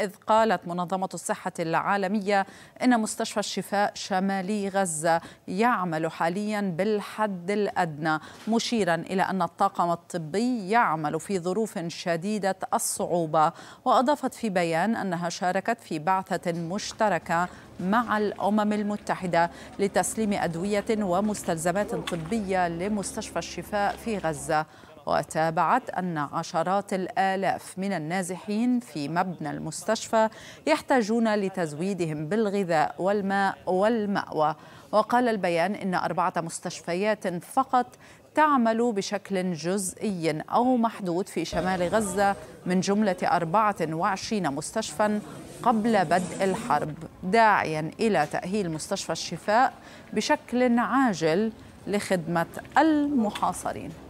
إذ قالت منظمة الصحة العالمية إن مستشفى الشفاء شمالي غزة يعمل حاليا بالحد الأدنى مشيرا إلى أن الطاقم الطبي يعمل في ظروف شديدة الصعوبة وأضافت في بيان أنها شاركت في بعثة مشتركة مع الأمم المتحدة لتسليم أدوية ومستلزمات طبية لمستشفى الشفاء في غزة وتابعت أن عشرات الآلاف من النازحين في مبنى المستشفى يحتاجون لتزويدهم بالغذاء والماء والمأوى وقال البيان إن أربعة مستشفيات فقط تعمل بشكل جزئي أو محدود في شمال غزة من جملة 24 مستشفى قبل بدء الحرب داعيا إلى تأهيل مستشفى الشفاء بشكل عاجل لخدمة المحاصرين